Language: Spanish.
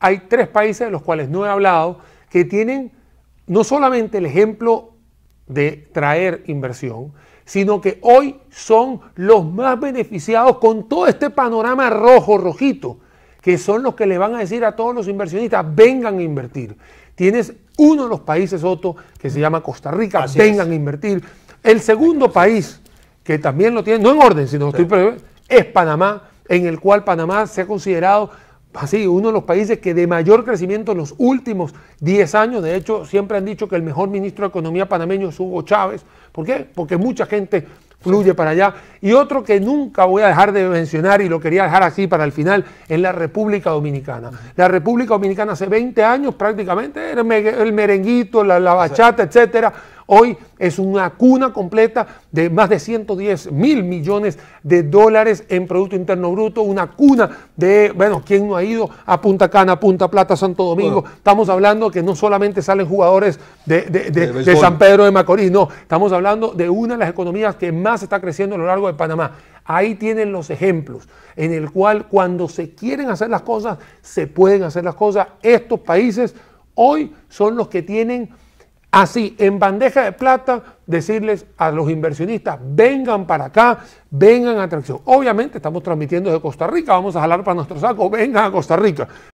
hay tres países de los cuales no he hablado que tienen no solamente el ejemplo de traer inversión, sino que hoy son los más beneficiados con todo este panorama rojo, rojito, que son los que le van a decir a todos los inversionistas, vengan a invertir. Tienes uno de los países, otros que se llama Costa Rica, vengan a invertir. El segundo país, que también lo tiene, no en orden, sino estoy estoy, es Panamá, en el cual Panamá se ha considerado así, uno de los países que de mayor crecimiento en los últimos 10 años, de hecho siempre han dicho que el mejor ministro de Economía panameño es Hugo Chávez, ¿por qué? Porque mucha gente fluye para allá. Y otro que nunca voy a dejar de mencionar y lo quería dejar así para el final, es la República Dominicana. La República Dominicana hace 20 años prácticamente era el merenguito, la, la bachata, etcétera Hoy es una cuna completa de más de 110 mil millones de dólares en Producto Interno Bruto, una cuna de, bueno, ¿quién no ha ido a Punta Cana, Punta Plata, Santo Domingo? Estamos hablando que no solamente salen jugadores de San Pedro de Macorís, no, estamos hablando de una de las economías que más está creciendo a lo largo de Panamá. Ahí tienen los ejemplos en el cual cuando se quieren hacer las cosas, se pueden hacer las cosas. Estos países hoy son los que tienen Así, en bandeja de plata, decirles a los inversionistas, vengan para acá, vengan a atracción. Obviamente estamos transmitiendo desde Costa Rica, vamos a jalar para nuestro saco, vengan a Costa Rica.